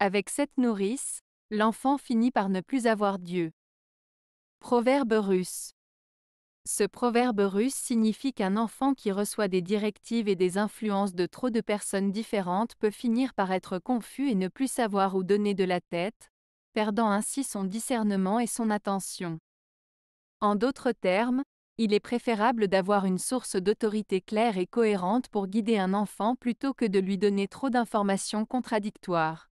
Avec cette nourrice, l'enfant finit par ne plus avoir Dieu. Proverbe russe. Ce proverbe russe signifie qu'un enfant qui reçoit des directives et des influences de trop de personnes différentes peut finir par être confus et ne plus savoir où donner de la tête, perdant ainsi son discernement et son attention. En d'autres termes, il est préférable d'avoir une source d'autorité claire et cohérente pour guider un enfant plutôt que de lui donner trop d'informations contradictoires.